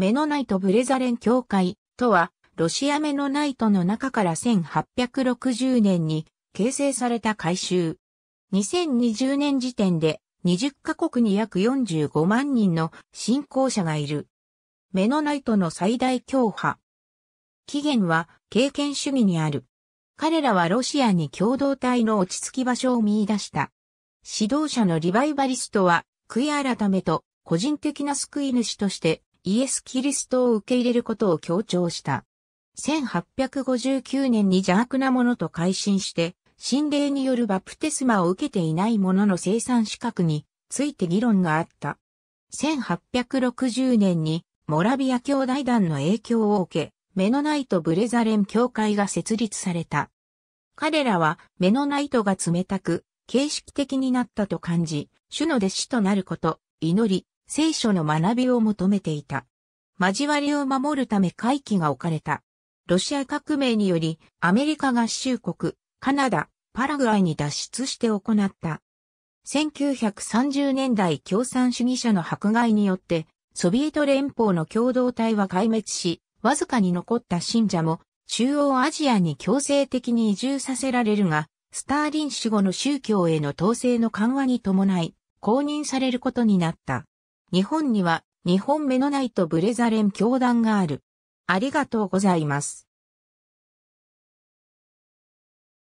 メノナイト・ブレザレン教会とは、ロシアメノナイトの中から1860年に形成された改修。2020年時点で20カ国に約45万人の信仰者がいる。メノナイトの最大教派。起源は経験主義にある。彼らはロシアに共同体の落ち着き場所を見出した。指導者のリバイバリストは、悔い改めと個人的な救い主としてイエス・キリストを受け入れることを強調した。1859年に邪悪なものと改心して、神霊によるバプテスマを受けていないものの生産資格について議論があった。1860年にモラビア兄弟団の影響を受け、メノナイト・ブレザレン教会が設立された。彼らはメノナイトが冷たく、形式的になったと感じ、主の弟子となること、祈り、聖書の学びを求めていた。交わりを守るため会期が置かれた。ロシア革命により、アメリカ合衆国、カナダ、パラグアイに脱出して行った。1930年代共産主義者の迫害によって、ソビエト連邦の共同体は壊滅し、わずかに残った信者も中央アジアに強制的に移住させられるが、スターリン死後の宗教への統制の緩和に伴い、公認されることになった。日本には日本メノナイトブレザレン教団がある。ありがとうございます。